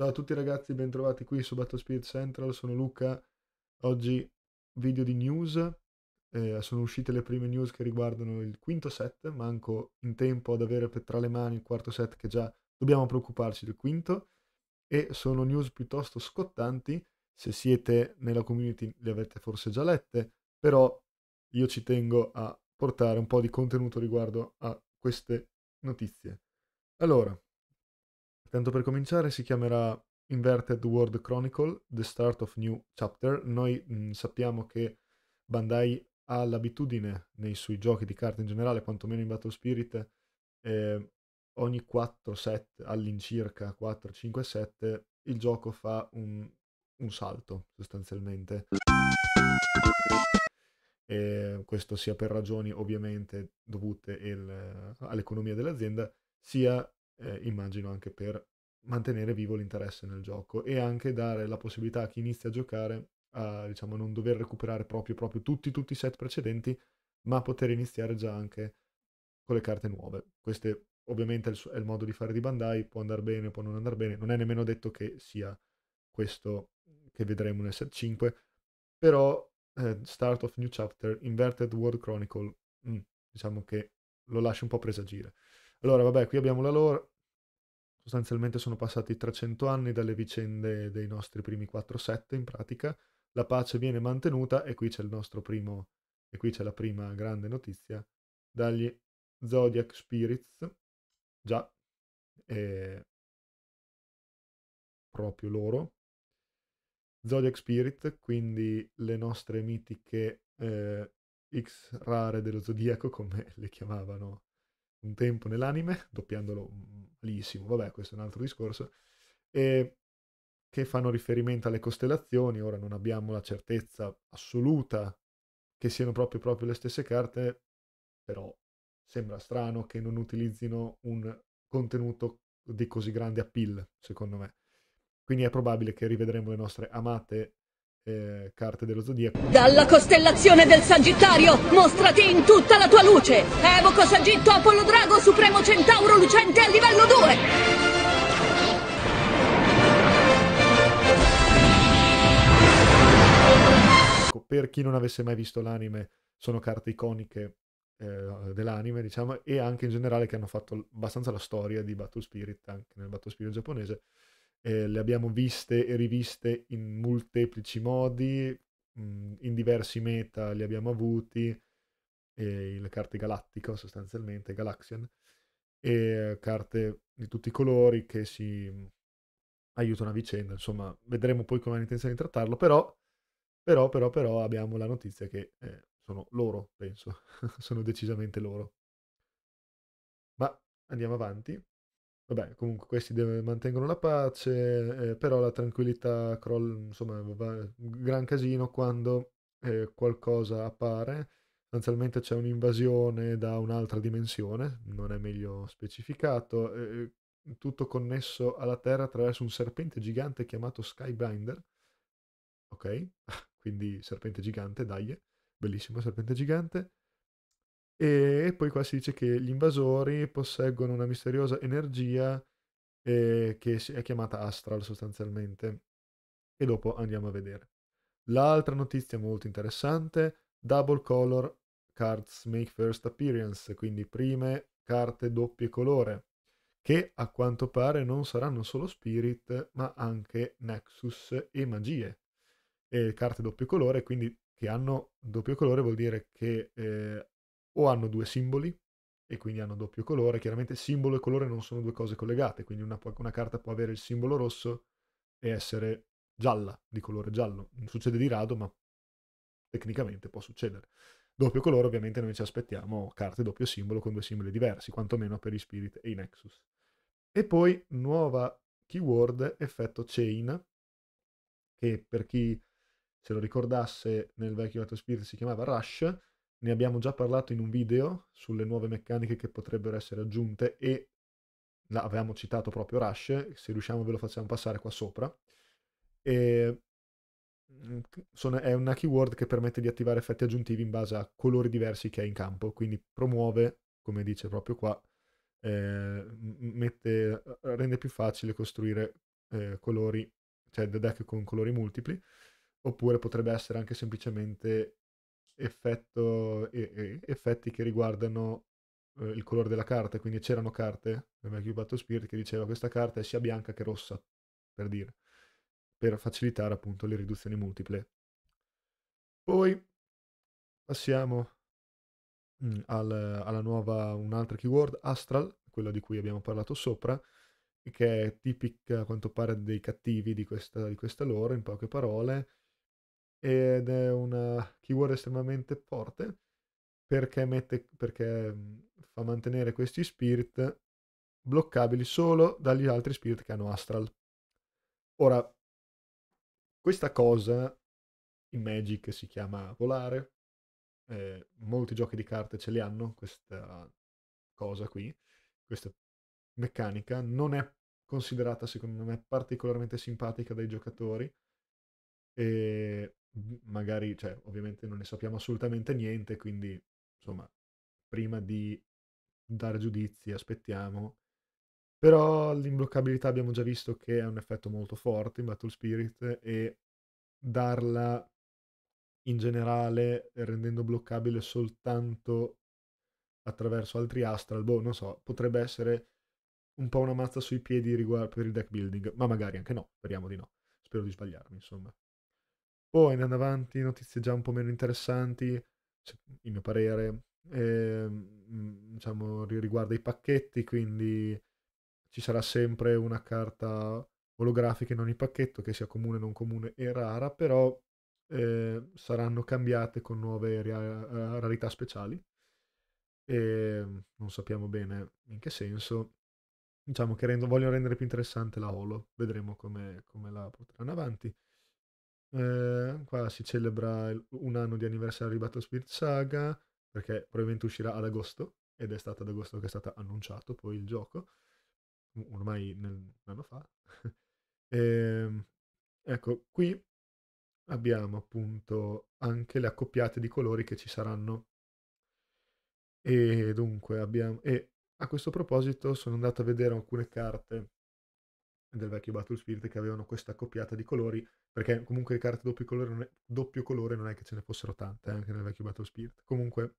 Ciao a tutti ragazzi, bentrovati qui su Battle Spirit Central, sono Luca. Oggi video di news, eh, sono uscite le prime news che riguardano il quinto set, manco in tempo ad avere tra le mani il quarto set che già dobbiamo preoccuparci del quinto e sono news piuttosto scottanti, se siete nella community le avete forse già lette, però io ci tengo a portare un po' di contenuto riguardo a queste notizie. Allora, Tanto per cominciare si chiamerà Inverted World Chronicle, The Start of New Chapter. Noi mh, mm, sappiamo che Bandai ha l'abitudine nei suoi giochi di carte in generale, quantomeno in Battle Spirit, eh, ogni 4 set all'incirca, 4, 5, set, il gioco fa un, un salto sostanzialmente. E questo sia per ragioni ovviamente dovute il, all'economia dell'azienda, sia eh, immagino anche per mantenere vivo l'interesse nel gioco e anche dare la possibilità a chi inizia a giocare a diciamo, non dover recuperare proprio, proprio tutti, tutti i set precedenti, ma poter iniziare già anche con le carte nuove. Questo ovviamente è il, è il modo di fare di Bandai, può andare bene, può non andare bene, non è nemmeno detto che sia questo che vedremo nel set 5, però eh, Start of New Chapter, Inverted World Chronicle, mm, diciamo che lo lascia un po' presagire. Allora, vabbè, qui abbiamo la lore. Sostanzialmente sono passati 300 anni dalle vicende dei nostri primi 4-7, in pratica. La pace viene mantenuta e qui c'è il nostro primo, e qui c'è la prima grande notizia, dagli Zodiac Spirits. Già, eh, proprio loro. Zodiac Spirit, quindi le nostre mitiche eh, X rare dello zodiaco, come le chiamavano un tempo nell'anime, doppiandolo mm, malissimo, vabbè questo è un altro discorso, e che fanno riferimento alle costellazioni, ora non abbiamo la certezza assoluta che siano proprio, proprio le stesse carte, però sembra strano che non utilizzino un contenuto di così grande appeal, secondo me. Quindi è probabile che rivedremo le nostre amate eh, carte dello zodiaco. Dalla costellazione del Sagittario, mostrati in tutta la tua luce! Evoco Sagitto Apollo Drago Supremo Centauro Lucente a livello 2! Ecco, per chi non avesse mai visto l'anime, sono carte iconiche eh, dell'anime, diciamo, e anche in generale che hanno fatto abbastanza la storia di Battle Spirit, anche nel Battle Spirit giapponese eh, le abbiamo viste e riviste in molteplici modi, mh, mm, in diversi meta li abbiamo avuti, eh, le carte galattico sostanzialmente, Galaxian, e carte di tutti i colori che si mm, aiutano a vicenda, insomma vedremo poi come hanno intenzione di trattarlo, però, però, però, però abbiamo la notizia che eh, sono loro, penso, sono decisamente loro. Ma andiamo avanti. Vabbè, comunque questi deve, mantengono la pace, eh, però la tranquillità crolla, insomma, va, gran casino quando eh, qualcosa appare. Sostanzialmente c'è un'invasione da un'altra dimensione, non è meglio specificato, eh, tutto connesso alla Terra attraverso un serpente gigante chiamato Skybinder. Ok? Quindi serpente gigante, dai, bellissimo serpente gigante e poi qua si dice che gli invasori posseggono una misteriosa energia eh, che è chiamata astral sostanzialmente, e dopo andiamo a vedere. L'altra notizia molto interessante, double color cards make first appearance, quindi prime carte doppie colore, che a quanto pare non saranno solo spirit, ma anche nexus e magie. E carte doppio colore, quindi che hanno doppio colore vuol dire che eh, o hanno due simboli e quindi hanno doppio colore. Chiaramente simbolo e colore non sono due cose collegate, quindi una, una carta può avere il simbolo rosso e essere gialla, di colore giallo. Non succede di rado, ma tecnicamente può succedere. Doppio colore ovviamente noi ci aspettiamo carte doppio simbolo con due simboli diversi, quantomeno per i Spirit e i Nexus. E poi nuova keyword effetto chain, che per chi se lo ricordasse nel vecchio Lato Spirit si chiamava Rush, ne abbiamo già parlato in un video sulle nuove meccaniche che potrebbero essere aggiunte e la, avevamo citato proprio Rush, se riusciamo ve lo facciamo passare qua sopra. E mm, sono, è una keyword che permette di attivare effetti aggiuntivi in base a colori diversi che hai in campo, quindi promuove, come dice proprio qua, eh, mette, eh, rende più facile costruire eh, colori, cioè deck con colori multipli, oppure potrebbe essere anche semplicemente effetto, e, effetti che riguardano eh, il colore della carta, quindi c'erano carte come vecchio Battle Spirit che diceva questa carta è sia bianca che rossa, per dire, per facilitare appunto le riduzioni multiple. Poi passiamo mh, mm, al, alla nuova, un'altra keyword, Astral, quella di cui abbiamo parlato sopra, che è tipica a quanto pare dei cattivi di questa, di questa lore, in poche parole, ed è una keyword eh, estremamente forte perché, mette, perché mm, fa mantenere questi spirit bloccabili solo dagli altri spirit che hanno astral. Ora, questa cosa in Magic si chiama volare, eh, molti giochi di carte ce li hanno questa cosa qui, questa meccanica, non è considerata secondo me particolarmente simpatica dai giocatori, e magari, cioè, ovviamente non ne sappiamo assolutamente niente, quindi, insomma, prima di dare giudizi aspettiamo. Però l'imbloccabilità abbiamo già visto che è un effetto molto forte in Battle Spirit e darla in generale rendendo bloccabile soltanto attraverso altri astral, boh, non so, potrebbe essere un po' una mazza sui piedi riguardo per il deck building, ma magari anche no, speriamo di no. Spero di sbagliarmi, insomma. Poi andando avanti, notizie già un po' meno interessanti, il cioè, mio parere, eh, diciamo, riguarda i pacchetti, quindi ci sarà sempre una carta olografica in ogni pacchetto, che sia comune, non comune e rara, però eh, saranno cambiate con nuove rar- eh, rarità speciali. E ehm, non sappiamo bene in che senso. Diciamo che rendo, vogliono rendere più interessante la Holo, vedremo come la porteranno avanti. Eh, qua si celebra il- un anno di anniversario di Battle Spirit Saga, perché probabilmente uscirà ad agosto, ed è stato ad agosto che è stato annunciato poi il gioco, ormai nel, un anno fa. eh, ecco, qui abbiamo appunto anche le accoppiate di colori che ci saranno. E dunque abbiamo... E a questo proposito sono andato a vedere alcune carte del vecchio Battle Spirit che avevano questa accoppiata di colori perché comunque le carte doppio colore, non è, doppio colore non è che ce ne fossero tante, eh, anche nel vecchio Battle Spirit. Comunque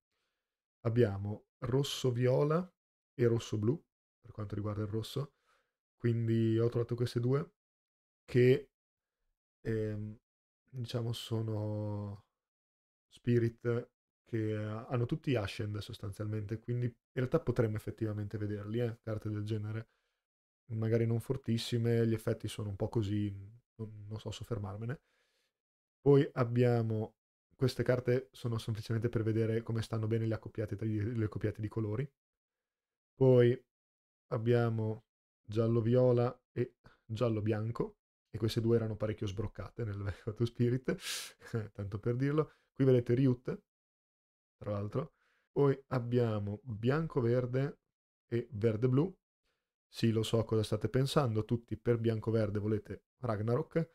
abbiamo rosso-viola e rosso-blu, per quanto riguarda il rosso, quindi ho trovato queste due che ehm, diciamo sono Spirit che eh, hanno tutti Ascend sostanzialmente, quindi in realtà potremmo effettivamente vederli, eh, carte del genere, magari non fortissime, gli effetti sono un po' così non, non so soffermarmene. Poi abbiamo queste carte sono semplicemente per vedere come stanno bene le accoppiate, le accoppiate di colori. Poi abbiamo giallo-viola e giallo-bianco, e queste due erano parecchio sbroccate nel vecchio To Spirit, tanto per dirlo. Qui vedete Ryut, tra l'altro. Poi abbiamo bianco-verde e verde-blu. Sì, lo so cosa state pensando, tutti per bianco-verde volete Ragnarok,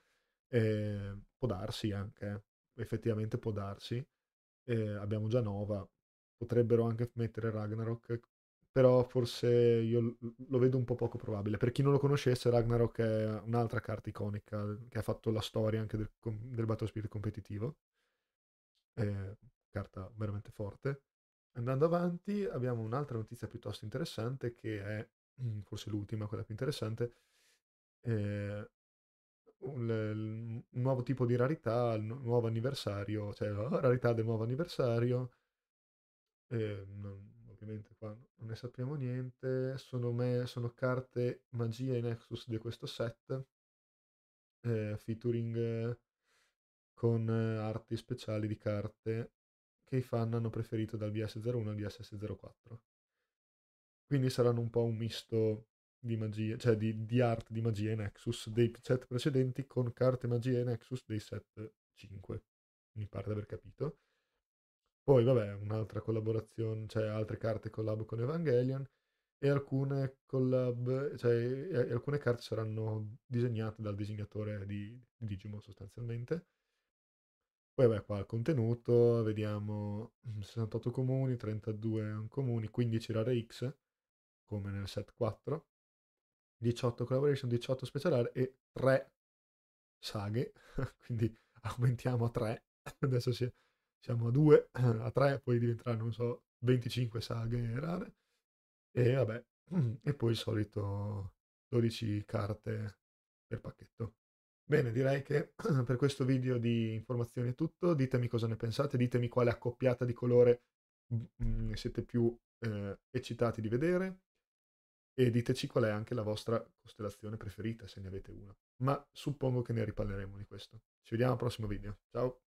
eh, può darsi anche, effettivamente può darsi, eh, abbiamo già Nova, potrebbero anche mettere Ragnarok, però forse io lo vedo un po' poco probabile. Per chi non lo conoscesse, Ragnarok è un'altra carta iconica che ha fatto la storia anche del, del Battle Spirit competitivo, eh, carta veramente forte. Andando avanti, abbiamo un'altra notizia piuttosto interessante che è forse l'ultima, quella più interessante, eh, un, un, nuovo tipo di rarità, il nuovo anniversario, cioè la oh, oh, rarità del nuovo anniversario. E, ehm, non, ovviamente qua non ne sappiamo niente. Sono, me, sono carte magia e Nexus di questo set, eh, featuring con arti speciali di carte che i fan hanno preferito dal BS01 al BS04. Quindi saranno un po' un misto di magia, cioè di, di art di magia e Nexus dei set precedenti con carte magia e Nexus dei set 5, mi pare di aver capito. Poi, vabbè, un'altra collaborazione, cioè altre carte collab con Evangelion e alcune collab, cioè e alcune carte saranno disegnate dal disegnatore di, di Digimon sostanzialmente. Poi vabbè qua il contenuto, vediamo 68 mm, comuni, 32 comuni, 15 rare X come nel set 4 18 collaboration, 18 special art e 3 saghe, quindi aumentiamo a 3, adesso siamo a 2, a 3 poi diventeranno, non so, 25 saghe rare e vabbè, e poi il solito 12 carte per pacchetto. Bene, direi che per questo video di informazioni è tutto, ditemi cosa ne pensate, ditemi quale accoppiata di colore mm, mm, siete più eh, eccitati di vedere, e diteci qual è anche la vostra costellazione preferita se ne avete una. Ma suppongo che ne riparleremo di questo. Ci vediamo al prossimo video. Ciao!